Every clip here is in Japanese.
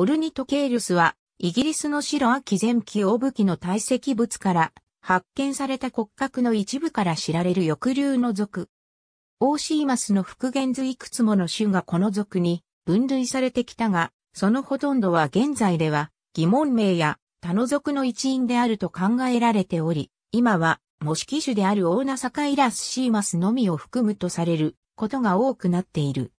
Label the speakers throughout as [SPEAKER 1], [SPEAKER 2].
[SPEAKER 1] オルニトケイルスは、イギリスの白秋前期大武器の堆積物から発見された骨格の一部から知られる翼竜の属。オーシーマスの復元図いくつもの種がこの属に分類されてきたが、そのほとんどは現在では疑問名や他の属の一員であると考えられており、今は模式種であるオーナサカイラスシーマスのみを含むとされることが多くなっている。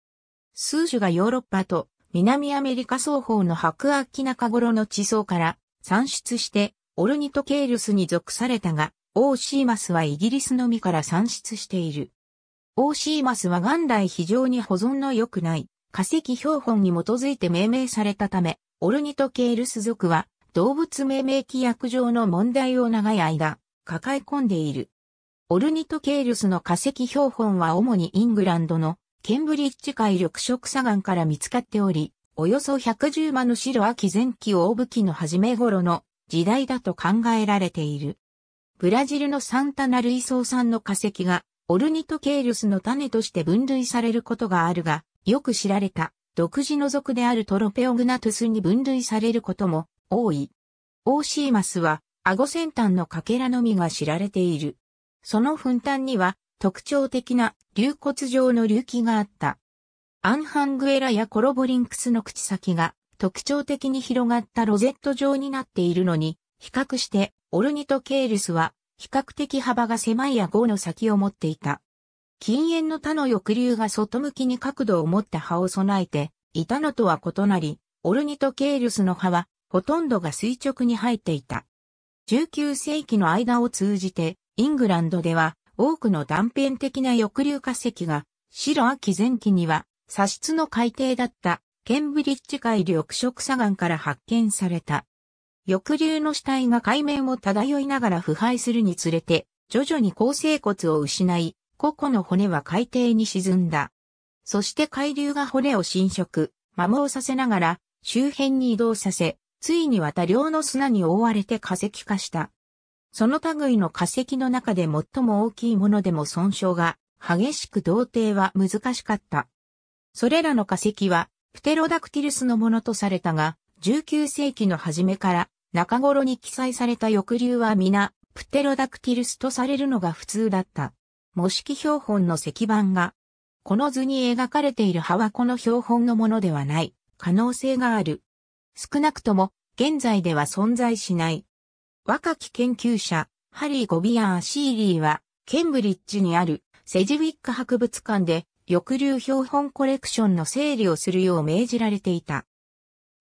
[SPEAKER 1] 数種がヨーロッパと南アメリカ双方の白亜紀中頃の地層から産出してオルニトケイルスに属されたが、オーシーマスはイギリスのみから産出している。オーシーマスは元来非常に保存の良くない化石標本に基づいて命名されたため、オルニトケイルス族は動物命名規約上の問題を長い間抱え込んでいる。オルニトケイルスの化石標本は主にイングランドのケンブリッジ海緑色砂岩から見つかっており、およそ110万の白秋前期大武器の始め頃の時代だと考えられている。ブラジルのサンタナルイウさ産の化石がオルニトケイルスの種として分類されることがあるが、よく知られた独自の属であるトロペオグナトゥスに分類されることも多い。オーシーマスは顎先端のかけらのみが知られている。その粉端には特徴的な流骨状の隆起があった。アンハングエラやコロボリンクスの口先が特徴的に広がったロゼット状になっているのに、比較してオルニトケールスは比較的幅が狭いや顎の先を持っていた。禁煙の他の翼竜が外向きに角度を持った葉を備えていたのとは異なり、オルニトケールスの葉はほとんどが垂直に生えていた。19世紀の間を通じて、イングランドでは多くの断片的な翼竜化石が、白秋前期には、砂質の海底だったケンブリッジ海緑色砂岩から発見された。翼竜の死体が海面を漂いながら腐敗するにつれて、徐々に構成骨を失い、個々の骨は海底に沈んだ。そして海流が骨を侵食、摩耗させながら周辺に移動させ、ついには多量の砂に覆われて化石化した。その類の化石の中で最も大きいものでも損傷が激しく同定は難しかった。それらの化石はプテロダクティルスのものとされたが、19世紀の初めから中頃に記載された翼竜は皆プテロダクティルスとされるのが普通だった。模式標本の石板が、この図に描かれている葉はこの標本のものではない可能性がある。少なくとも現在では存在しない若き研究者、ハリー・ゴビアン・シーリーは、ケンブリッジにあるセジウィック博物館で、翼流標本コレクションの整理をするよう命じられていた。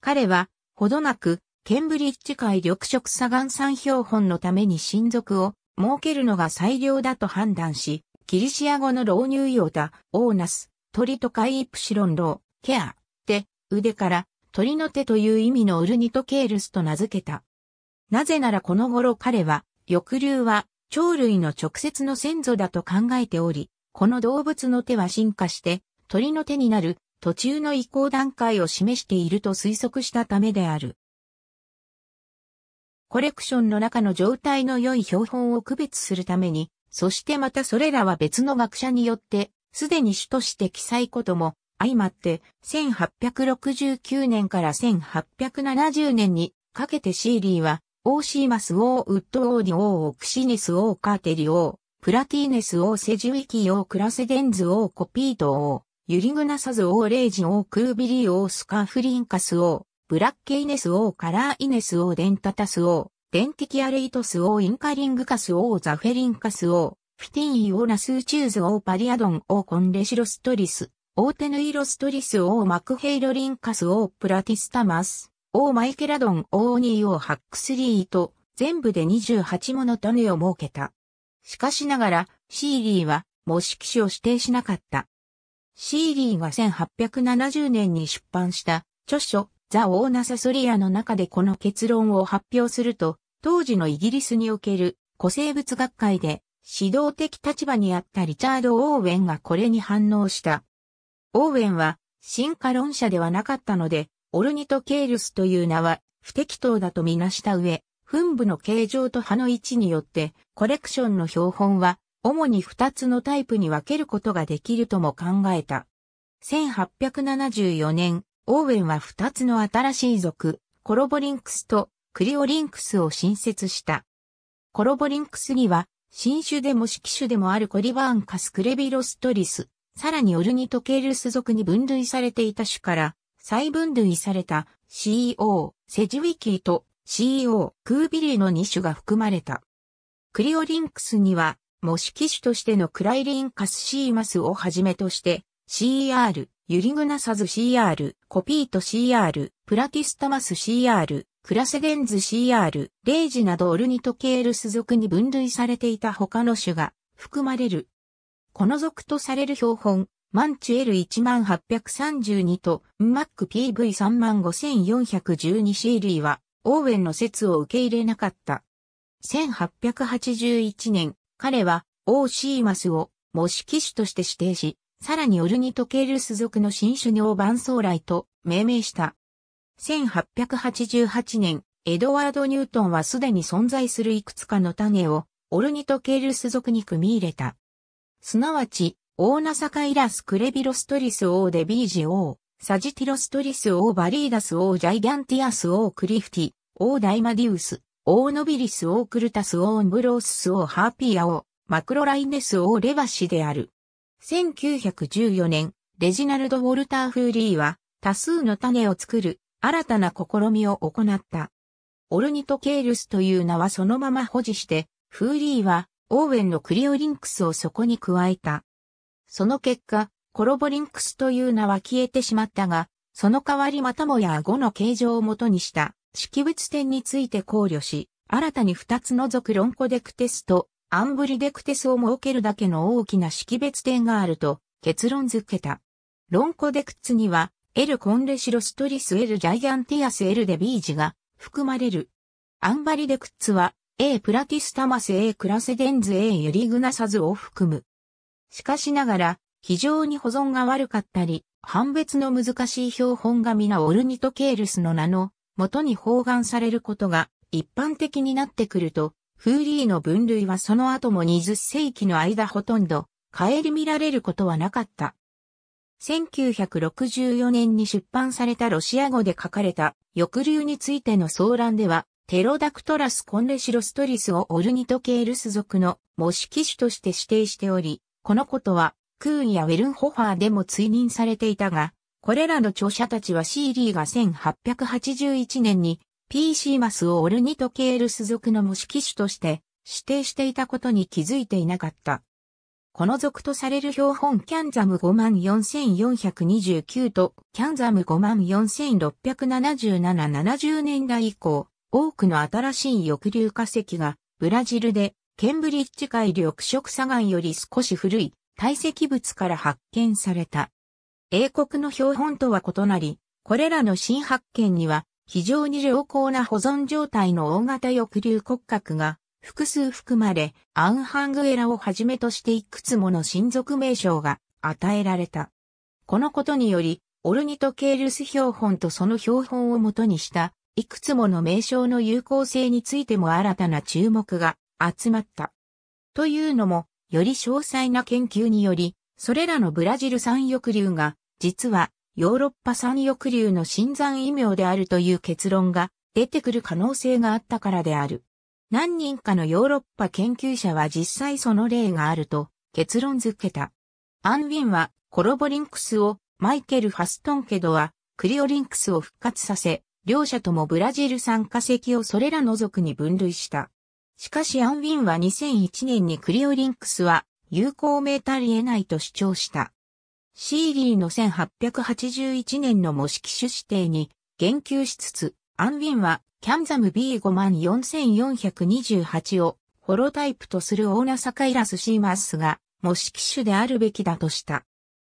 [SPEAKER 1] 彼は、ほどなく、ケンブリッジ界緑色砂岩山標本のために親族を設けるのが最良だと判断し、ギリシア語の老乳用だ、オーナス、鳥とカイプシロンロー、ケア、で、腕から、鳥の手という意味のウルニトケールスと名付けた。なぜならこの頃彼は、翼竜は、鳥類の直接の先祖だと考えており、この動物の手は進化して、鳥の手になる、途中の移行段階を示していると推測したためである。コレクションの中の状態の良い標本を区別するために、そしてまたそれらは別の学者によって、すでに主として記載ことも、相まって、1869年から1870年にかけてシーリーは、オーシーマスーウッドオーディーオクシネスーカーテリオー、プラティーネスーセジュイキークラセデンズーコピートー、ユリグナサズーレイジークービリオースカフリンカスー、ブラッケイネスーカラーイネスーデンタタスー、デンティキアレイトスーインカリングカスーザフェリンカスー、フィティンイオーナスーチューズーパリアドンーコンレシロストリス、オーテヌイロストリスーマクヘイロリンカスープラティスタマス。ーマイケラドン・オーニー・オー・ハックスリーと全部で28もの種を設けた。しかしながら、シーリーは模式種を指定しなかった。シーリーが1870年に出版した著書ザ・オーナサソリアの中でこの結論を発表すると、当時のイギリスにおける古生物学会で指導的立場にあったリチャード・オーウェンがこれに反応した。オーウェンは進化論者ではなかったので、オルニトケールスという名は不適当だとみなした上、墳部の形状と葉の位置によって、コレクションの標本は、主に2つのタイプに分けることができるとも考えた。1874年、オーウェンは2つの新しい族、コロボリンクスとクリオリンクスを新設した。コロボリンクスには、新種でも色種でもあるコリバーンカスクレビロストリス、さらにオルニトケールス属に分類されていた種から、再分類された CEO、セジウィキーと CEO、クービリーの2種が含まれた。クリオリンクスには、模式種としてのクライリンカスシーマスをはじめとして、CR、ユリグナサズ CR、コピート CR、プラティスタマス CR、クラセデンズ CR、レイジなどオルニトケールス属に分類されていた他の種が含まれる。この属とされる標本、マンチュエル1 8 3 2とマック p v 3 5 4 1 2リーは、オーウェンの説を受け入れなかった。1881年、彼は、オーシーマスを模式種として指定し、さらにオルニトケールス属の新種尿ーラ来と命名した。1888年、エドワード・ニュートンはすでに存在するいくつかの種をオルニトケールス属に組み入れた。すなわち、オーナサカイラスクレビロストリス王デビージ王、サジティロストリス王バリーダス王ジャイギャンティアス王クリフティ、王ダイマディウス、王ノビリス王クルタス王ンブロースス王ハーピーア王、マクロライネス王レバシである。1914年、レジナルド・ウォルター・フーリーは多数の種を作る新たな試みを行った。オルニトケールスという名はそのまま保持して、フーリーはオーウェンのクリオリンクスをそこに加えた。その結果、コロボリンクスという名は消えてしまったが、その代わりまたもや顎の形状をもとにした識別点について考慮し、新たに2つ除くロンコデクテスとアンブリデクテスを設けるだけの大きな識別点があると結論付けた。ロンコデクツには、エル・コンレシロストリス・エル・ジャイアンティアス・エル・デビージが含まれる。アンバリデクツは、A プラティスタマス A クラセデンズ A ユリグナサズを含む。しかしながら、非常に保存が悪かったり、判別の難しい標本が皆オルニトケールスの名の元に包含されることが一般的になってくると、フーリーの分類はその後も20世紀の間ほとんど帰り見られることはなかった。1964年に出版されたロシア語で書かれた抑留についての騒乱では、テロダクトラスコンレシロストリスをオルニトケールス族の模式種として指定しており、このことは、クーンやウェルンホファーでも追認されていたが、これらの著者たちは CD が1881年に PC マスをオルニトケールス属の模式種として指定していたことに気づいていなかった。この属とされる標本キャンザム54429とキャンザム5467770年代以降、多くの新しい抑留化石がブラジルでケンブリッジ海緑色砂岩より少し古い堆積物から発見された。英国の標本とは異なり、これらの新発見には非常に良好な保存状態の大型翼竜骨格が複数含まれ、アンハングエラをはじめとしていくつもの親族名称が与えられた。このことにより、オルニトケールス標本とその標本をもとにした、いくつもの名称の有効性についても新たな注目が集まった。というのも、より詳細な研究により、それらのブラジル産翼流が、実はヨーロッパ産翼流の新山異名であるという結論が出てくる可能性があったからである。何人かのヨーロッパ研究者は実際その例があると結論づけた。アンウィンはコロボリンクスを、マイケル・ファストンケドはクリオリンクスを復活させ、両者ともブラジル産化石をそれらのくに分類した。しかしアンウィンは2001年にクリオリンクスは有効名たり得ないと主張した。シーリーの1881年の模式種指定に言及しつつ、アンウィンはキャンザム B54428 をホロタイプとするオーナサカイラスシーマスが模式種であるべきだとした。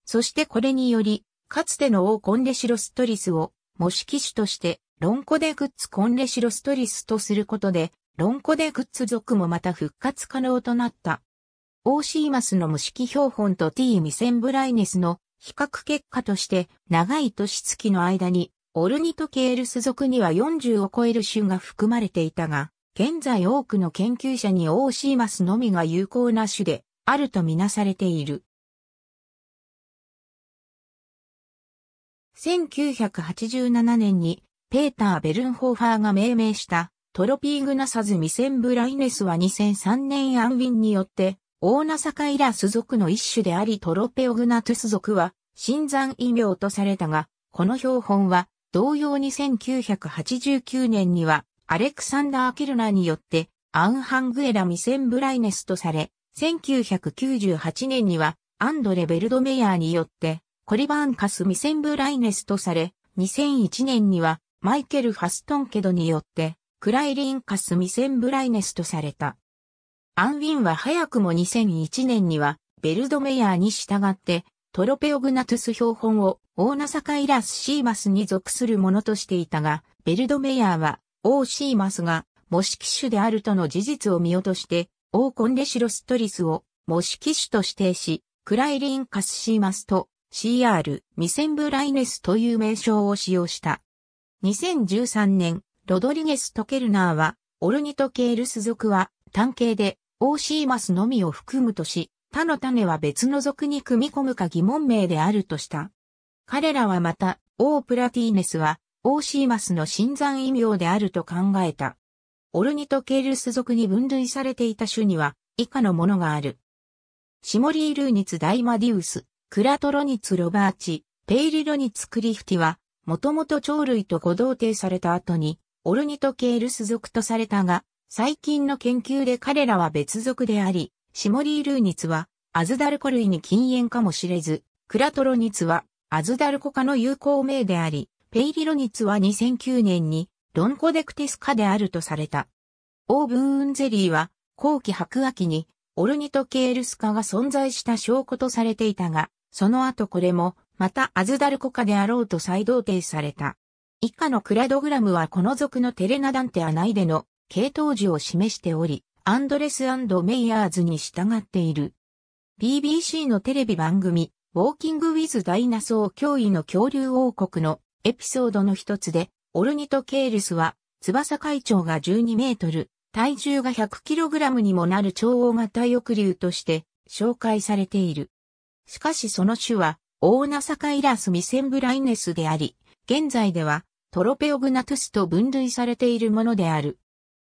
[SPEAKER 1] そしてこれにより、かつてのオーコンレシロストリスを模式種としてロンコデグッズコンレシロストリスとすることで、ロンコでグッズ族もまた復活可能となった。オーシーマスの無式標本と T ミセンブライネスの比較結果として長い年月の間にオルニトケールス属には40を超える種が含まれていたが、現在多くの研究者にオーシーマスのみが有効な種であるとみなされている。1987年にペーター・ベルンホーファーが命名したトロピーグナサズミセンブライネスは2003年アンウィンによって、オーナサカイラス族の一種でありトロペオグナトゥス族は、新山異名とされたが、この標本は、同様に1989年には、アレクサンダー・キルナによって、アンハングエラ・ミセンブライネスとされ、1998年には、アンドレ・ベルドメヤーによって、コリバーンカス・ミセンブライネスとされ、2001年には、マイケル・ファストンケドによって、クライリンカス・ミセンブライネスとされた。アンウィンは早くも2001年には、ベルドメヤーに従って、トロペオグナトゥス標本をオーナサカイラス・シーマスに属するものとしていたが、ベルドメヤーは、オー・シーマスが、模式種であるとの事実を見落として、オー・コンレシロストリスを、模式種と指定し、クライリンカス・シーマスと、CR、ミセンブライネスという名称を使用した。2013年、ロドリゲストケルナーは、オルニトケールス族は、単形で、オーシーマスのみを含むとし、他の種は別の族に組み込むか疑問名であるとした。彼らはまた、オープラティーネスは、オーシーマスの新山異名であると考えた。オルニトケールス族に分類されていた種には、以下のものがある。シモリールーニツダイマディウス、クラトロニツロバーチ、ペイリロニツクリフティは、もともと鳥類と互同定された後に、オルニトケールス属とされたが、最近の研究で彼らは別属であり、シモリールーニツはアズダルコ類に禁煙かもしれず、クラトロニツはアズダルコ科の有効名であり、ペイリロニツは2009年にロンコデクティス科であるとされた。オーブンウンゼリーは後期白亜紀にオルニトケールス科が存在した証拠とされていたが、その後これもまたアズダルコ科であろうと再同定された。以下のクラドグラムはこの族のテレナダンテア内での系統樹を示しており、アンドレスメイヤーズに従っている。BBC のテレビ番組、ウォーキング・ウィズ・ダイナソー脅威の恐竜王国のエピソードの一つで、オルニトケールスは、翼会長が12メートル、体重が1 0 0ラムにもなる超大型翼竜として紹介されている。しかしその種は、オーナサカイラス・ミセンブライネスであり、現在ではトロペオグナトゥスと分類されているものである。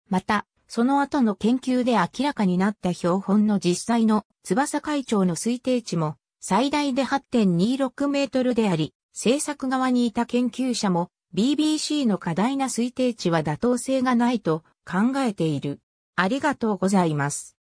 [SPEAKER 1] また、その後の研究で明らかになった標本の実際の翼会長の推定値も最大で8.26メートルであり、制作側にいた研究者も BBC の過大な推定値は妥当性がないと考えている。ありがとうございます。